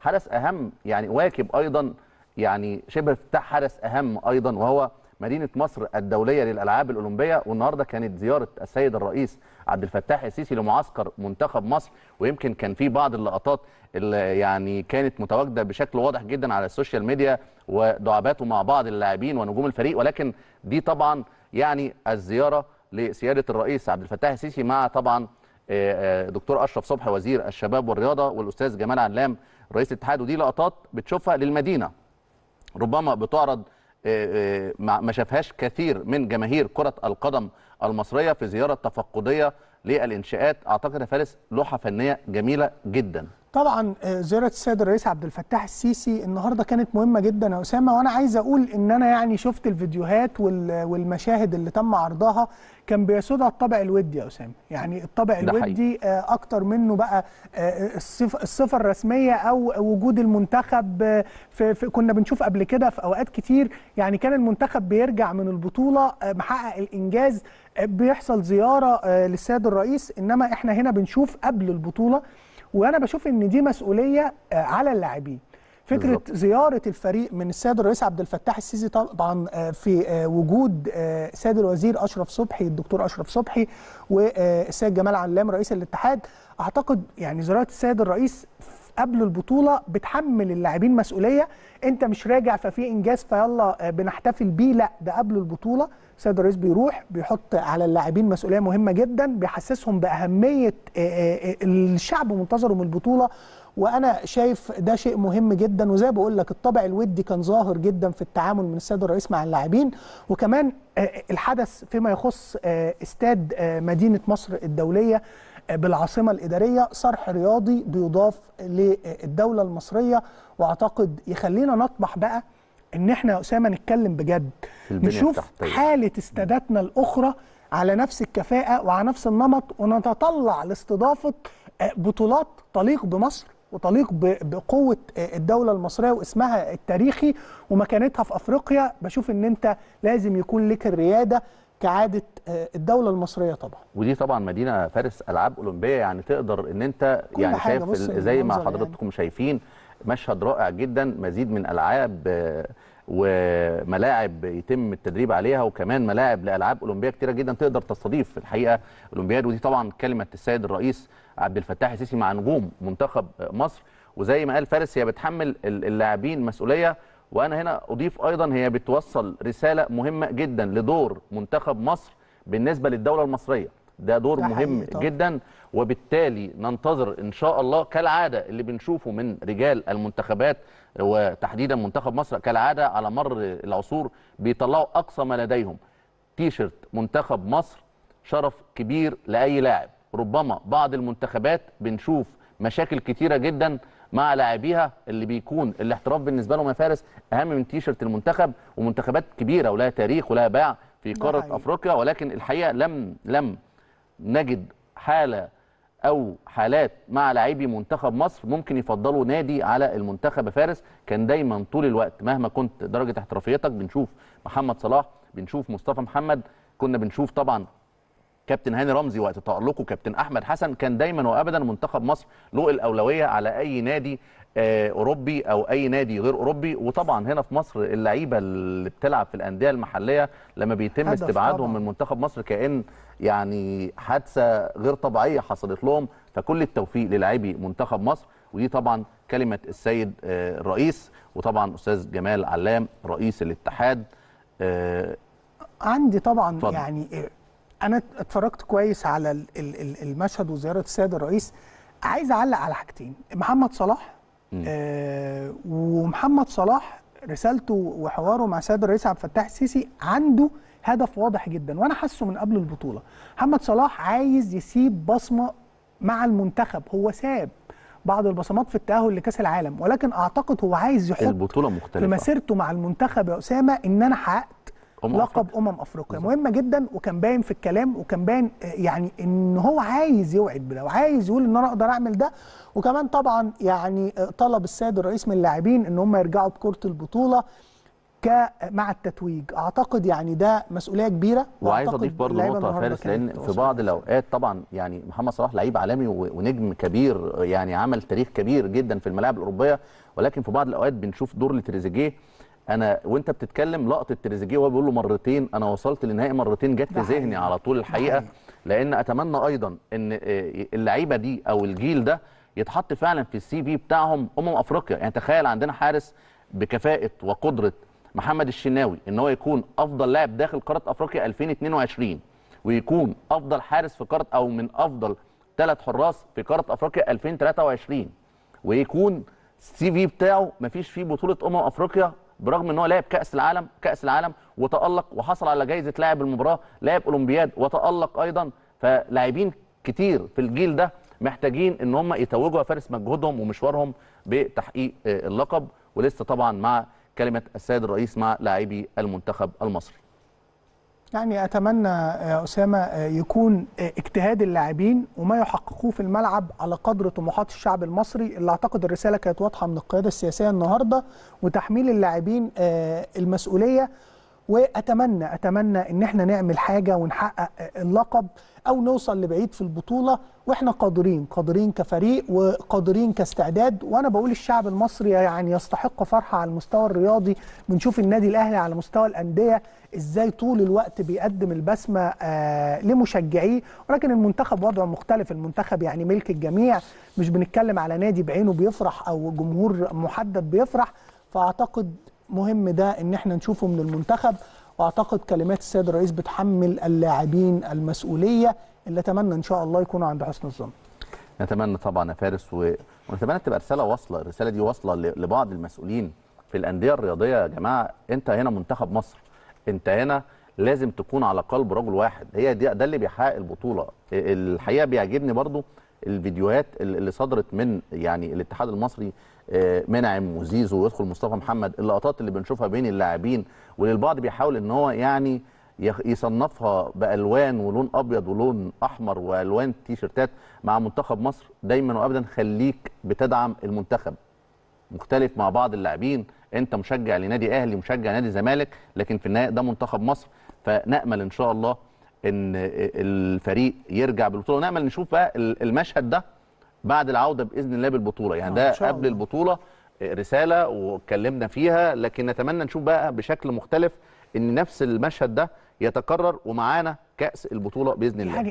حدث اهم يعني واكب ايضا يعني شبه افتتاح حدث اهم ايضا وهو مدينه مصر الدوليه للالعاب الاولمبيه والنهارده كانت زياره السيد الرئيس عبد الفتاح السيسي لمعسكر منتخب مصر ويمكن كان في بعض اللقطات اللي يعني كانت متواجده بشكل واضح جدا على السوشيال ميديا ودعاباته مع بعض اللاعبين ونجوم الفريق ولكن دي طبعا يعني الزياره لسياده الرئيس عبد الفتاح السيسي مع طبعا آه، آه، دكتور اشرف صبحي وزير الشباب والرياضه والاستاذ جمال علام رئيس الاتحاد ودي لقطات بتشوفها للمدينه ربما بتعرض آه، آه، ما شافهاش كثير من جماهير كره القدم المصريه في زياره تفقديه للانشاءات اعتقد يا فارس لوحه فنيه جميله جدا طبعا آه، زياره السيد الرئيس عبد الفتاح السيسي النهارده كانت مهمه جدا يا اسامه وانا عايز اقول ان انا يعني شفت الفيديوهات والمشاهد اللي تم عرضها كان بيسودها الطابع الودي يا اسامه يعني الطابع الودي آه، اكتر منه بقى آه، الصفه الرسميه او وجود المنتخب في, في كنا بنشوف قبل كده في اوقات كتير يعني كان المنتخب بيرجع من البطوله محقق الانجاز بيحصل زياره للسيد الرئيس انما احنا هنا بنشوف قبل البطوله وانا بشوف ان دي مسؤوليه آه، على اللاعبين فكره بالزبط. زياره الفريق من السيد الرئيس عبد الفتاح السيسي طبعا آه، في آه، وجود سيد الوزير اشرف صبحي الدكتور اشرف صبحي والسيد جمال علام رئيس الاتحاد اعتقد يعني زياره السيد الرئيس قبل البطوله بتحمل اللاعبين مسؤوليه انت مش راجع ففي انجاز فيلا بنحتفل بيه لا ده قبل البطوله السيد الرئيس بيروح بيحط على اللاعبين مسؤوليه مهمه جدا بيحسسهم باهميه آه، آه، آه، الشعب منتظره من البطوله وانا شايف ده شيء مهم جدا وزي بقول لك الطابع الودي كان ظاهر جدا في التعامل من السيد الرئيس مع اللاعبين وكمان الحدث فيما يخص استاد مدينه مصر الدوليه بالعاصمه الاداريه صرح رياضي بيضاف للدوله المصريه واعتقد يخلينا نطمح بقى ان احنا يا اسامه نتكلم بجد نشوف حاله استاداتنا الاخرى على نفس الكفاءه وعلى نفس النمط ونتطلع لاستضافه آه، بطولات تليق بمصر وتليق بقوه آه، الدوله المصريه واسمها التاريخي ومكانتها في افريقيا بشوف ان انت لازم يكون لك الرياده كعاده آه، الدوله المصريه طبعا ودي طبعا مدينه فارس العاب اولمبيه يعني تقدر ان انت يعني شايف زي ما حضرتكم يعني. شايفين مشهد رائع جدا مزيد من العاب آه، وملاعب يتم التدريب عليها وكمان ملاعب لالعاب اولمبيه كتيره جدا تقدر تستضيف الحقيقه اولمبياد ودي طبعا كلمه السيد الرئيس عبد الفتاح السيسي مع نجوم منتخب مصر وزي ما قال فارس هي بتحمل اللاعبين مسؤوليه وانا هنا اضيف ايضا هي بتوصل رساله مهمه جدا لدور منتخب مصر بالنسبه للدوله المصريه ده دور ده مهم طبعا. جدا وبالتالي ننتظر ان شاء الله كالعاده اللي بنشوفه من رجال المنتخبات وتحديدا منتخب مصر كالعاده على مر العصور بيطلعوا اقصى ما لديهم تيشرت منتخب مصر شرف كبير لاي لاعب ربما بعض المنتخبات بنشوف مشاكل كتيره جدا مع لاعبيها اللي بيكون الاحتراف بالنسبه لهم يا فارس اهم من تيشرت المنتخب ومنتخبات كبيره ولها تاريخ ولها باع في قاره افريقيا ولكن الحقيقه لم لم نجد حاله او حالات مع لاعبي منتخب مصر ممكن يفضلوا نادي على المنتخب فارس كان دايما طول الوقت مهما كنت درجه احترافيتك بنشوف محمد صلاح بنشوف مصطفى محمد كنا بنشوف طبعا كابتن هاني رمزي وقت تألقه كابتن احمد حسن كان دايما وابدا منتخب مصر له الاولويه على اي نادي آه، اوروبي او اي نادي غير اوروبي وطبعا هنا في مصر اللعيبه اللي بتلعب في الانديه المحليه لما بيتم استبعادهم طبعا. من منتخب مصر كان يعني حادثه غير طبيعيه حصلت لهم فكل التوفيق للاعبي منتخب مصر ودي طبعا كلمه السيد آه، الرئيس وطبعا استاذ جمال علام رئيس الاتحاد آه، عندي طبعا فضل. يعني انا اتفرجت كويس على المشهد وزياره السيد الرئيس عايز اعلق على حاجتين محمد صلاح آه ومحمد صلاح رسالته وحواره مع السيد الرئيس عبد الفتاح السيسي عنده هدف واضح جدا وانا حاسه من قبل البطوله محمد صلاح عايز يسيب بصمه مع المنتخب هو ساب بعض البصمات في التاهل لكاس العالم ولكن اعتقد هو عايز يحط البطوله مختلفه في مسيرته مع المنتخب يا اسامه ان انا حققت أمم لقب أفريقيا. امم افريقيا أمم مهمه جدا وكان باين في الكلام وكان باين آه، يعني ان هو عايز يوعد بده وعايز يقول ان انا اقدر اعمل ده وكمان طبعا يعني آه، طلب السيد الرئيس من اللاعبين ان هم يرجعوا بكره البطوله ك مع التتويج اعتقد يعني ده مسؤوليه كبيره وعايز اضيف برضه نقطه فارس لان في بعض الاوقات طبعا يعني محمد صلاح لعيب عالمي ونجم كبير يعني عمل تاريخ كبير جدا في الملاعب الاوروبيه ولكن في بعض الاوقات بنشوف دور لتريزيجيه انا وانت بتتكلم لقطه تريزيجيه وهو بيقول له مرتين انا وصلت للنهائي مرتين جت في ذهني على طول الحقيقه لان اتمنى ايضا ان آه، اللعيبه دي او الجيل ده يتحط فعلا في السي في بتاعهم امم افريقيا يعني تخيل عندنا حارس بكفاءه وقدره محمد الشناوي ان هو يكون افضل لاعب داخل قاره افريقيا 2022 ويكون افضل حارس في قاره او من افضل ثلاث حراس في قاره افريقيا 2023 ويكون السي في بتاعه مفيش فيه بطوله امم افريقيا برغم ان هو لعب كاس العالم كاس العالم وتالق وحصل على جائزه لاعب المباراه لاعب اولمبياد وتالق ايضا فلاعبين كتير في الجيل ده محتاجين ان هم يتوجوا فارس مجهودهم ومشوارهم بتحقيق آه، اللقب ولسه طبعا مع كلمه السيد الرئيس مع لاعبي المنتخب المصري يعني اتمنى يا آه، اسامه آه، يكون آه، اجتهاد اللاعبين وما يحققوه في الملعب على قدر طموحات الشعب المصري اللي اعتقد الرساله كانت واضحه من القياده السياسيه النهارده وتحميل اللاعبين المسؤوليه واتمنى اتمنى ان احنا نعمل حاجه ونحقق اللقب او نوصل لبعيد في البطوله واحنا قادرين قادرين كفريق وقادرين كاستعداد وانا بقول الشعب المصري يعني يستحق فرحه على المستوى الرياضي بنشوف النادي الاهلي على مستوى الانديه ازاي طول الوقت بيقدم البسمه آه، لمشجعيه ولكن المنتخب وضعه مختلف المنتخب يعني ملك الجميع مش بنتكلم على نادي بعينه بيفرح او جمهور محدد بيفرح فاعتقد مهم ده ان احنا نشوفه من المنتخب واعتقد كلمات السيد الرئيس بتحمل اللاعبين المسؤوليه اللي اتمنى ان شاء الله يكونوا عند حسن الظن. نتمنى طبعا يا فارس و... ونتمنى تبقى رساله واصله، الرساله دي واصله لبعض المسؤولين في الانديه الرياضيه يا جماعه انت هنا منتخب مصر، انت هنا لازم تكون على قلب رجل واحد، هي دي ده اللي بيحقق البطوله، الحقيقه بيعجبني برضو الفيديوهات اللي صدرت من يعني الاتحاد المصري آه، منعم وزيزو ويدخل مصطفى محمد اللقطات اللي بنشوفها بين اللاعبين وللبعض بيحاول ان هو يعني يصنفها بالوان ولون ابيض ولون احمر والوان تيشرتات مع منتخب مصر دايما وابدا خليك بتدعم المنتخب مختلف مع بعض اللاعبين انت مشجع لنادي اهلي مشجع نادي زمالك لكن في النهايه ده منتخب مصر فنامل ان شاء الله ان الفريق يرجع بالبطوله ونامل نشوف بقى المشهد ده بعد العوده باذن الله بالبطوله يعني آه، ده قبل البطوله آه، رساله واتكلمنا فيها لكن نتمنى نشوف بقى بشكل مختلف ان نفس المشهد ده يتكرر ومعانا كاس البطوله باذن الله يعني